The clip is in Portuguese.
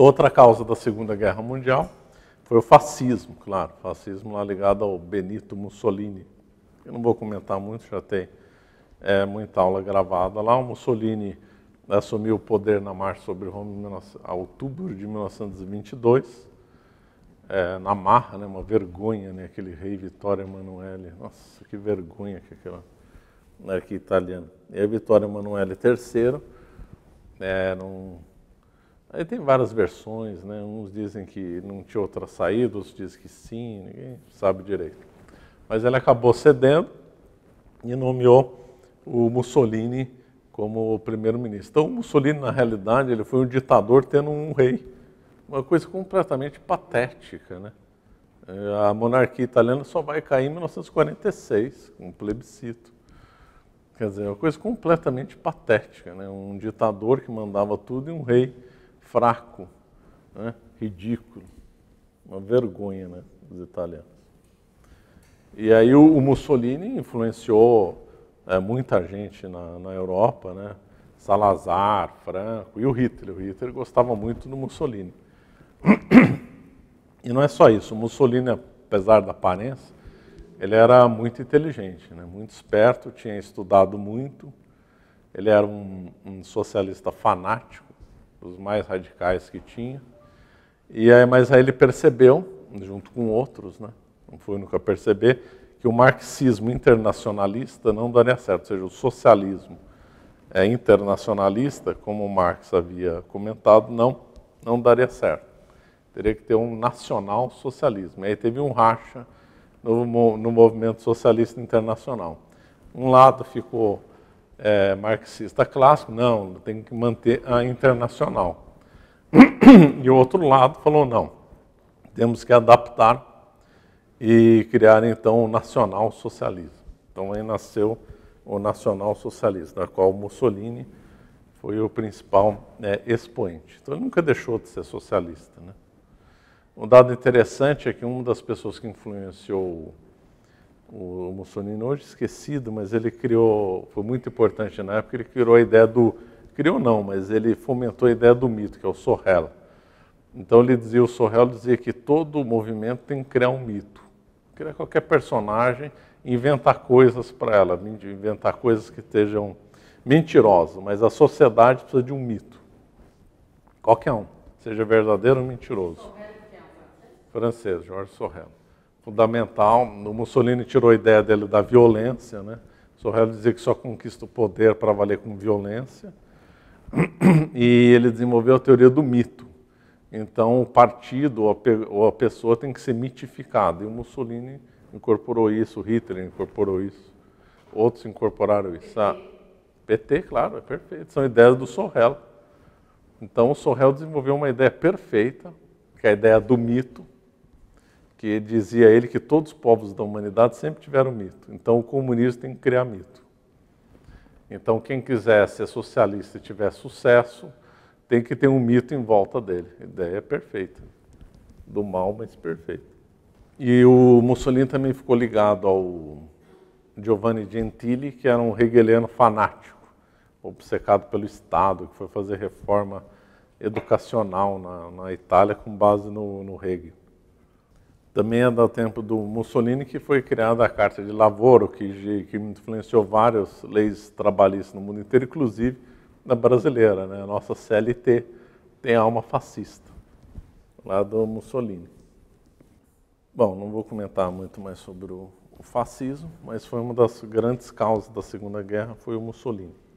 Outra causa da Segunda Guerra Mundial foi o fascismo, claro, fascismo lá ligado ao Benito Mussolini. Eu não vou comentar muito, já tem é, muita aula gravada lá. O Mussolini assumiu o poder na Marcha sobre Roma em outubro de 1922, é, na marra, né, uma vergonha, né, aquele rei Vitória Emanuele. Nossa, que vergonha que aquela monarquia italiana. E a Vittorio Emanuele III era um Aí tem várias versões, né? Uns dizem que não tinha outra saída, outros dizem que sim, ninguém sabe direito. Mas ele acabou cedendo e nomeou o Mussolini como primeiro-ministro. Então, o Mussolini, na realidade, ele foi um ditador tendo um rei. Uma coisa completamente patética, né? É, a monarquia italiana só vai cair em 1946, com um plebiscito. Quer dizer, é uma coisa completamente patética, né? Um ditador que mandava tudo e um rei fraco, né? ridículo. Uma vergonha né? dos italianos. E aí o, o Mussolini influenciou é, muita gente na, na Europa, né? Salazar, Franco e o Hitler. O Hitler gostava muito do Mussolini. E não é só isso. O Mussolini, apesar da aparência, ele era muito inteligente, né? muito esperto, tinha estudado muito. Ele era um, um socialista fanático os mais radicais que tinha. E aí, mas aí ele percebeu, junto com outros, né? não foi nunca perceber, que o marxismo internacionalista não daria certo, ou seja, o socialismo é internacionalista, como Marx havia comentado, não, não daria certo. Teria que ter um nacional socialismo. E aí teve um racha no, no movimento socialista internacional. Um lado ficou é, marxista clássico, não, tem que manter a internacional. E o outro lado falou, não, temos que adaptar e criar então o nacional socialismo. Então aí nasceu o nacional socialismo, na qual Mussolini foi o principal né, expoente. Então ele nunca deixou de ser socialista. Né? Um dado interessante é que uma das pessoas que influenciou o Mussolini hoje esquecido, mas ele criou, foi muito importante na época, ele criou a ideia do, criou não, mas ele fomentou a ideia do mito, que é o Sorrella. Então ele dizia, o Sorrella dizia que todo movimento tem que criar um mito, criar qualquer personagem, inventar coisas para ela, inventar coisas que estejam mentirosas, mas a sociedade precisa de um mito, qualquer um, seja verdadeiro ou mentiroso. Sorrel, é francês, Jorge Sorrella fundamental. O Mussolini tirou a ideia dele da violência, né? Sorrel dizia que só conquista o poder para valer com violência. E ele desenvolveu a teoria do mito. Então, o partido ou a pessoa tem que ser mitificada. E o Mussolini incorporou isso, Hitler incorporou isso, outros incorporaram isso. Ah, PT, claro, é perfeito. São ideias do Sorrel. Então, o Sorrel desenvolveu uma ideia perfeita, que é a ideia do mito, que dizia ele que todos os povos da humanidade sempre tiveram mito. Então o comunismo tem que criar mito. Então quem quiser ser socialista e tiver sucesso, tem que ter um mito em volta dele. A ideia é perfeita. Do mal, mas perfeita. E o Mussolini também ficou ligado ao Giovanni Gentili, que era um hegeliano fanático, obcecado pelo Estado, que foi fazer reforma educacional na, na Itália com base no, no Hegel. Também é do tempo do Mussolini que foi criada a Carta de Lavoro, que, que influenciou várias leis trabalhistas no mundo inteiro, inclusive na brasileira. Né? A nossa CLT tem alma fascista, lá do Mussolini. Bom, não vou comentar muito mais sobre o, o fascismo, mas foi uma das grandes causas da Segunda Guerra, foi o Mussolini.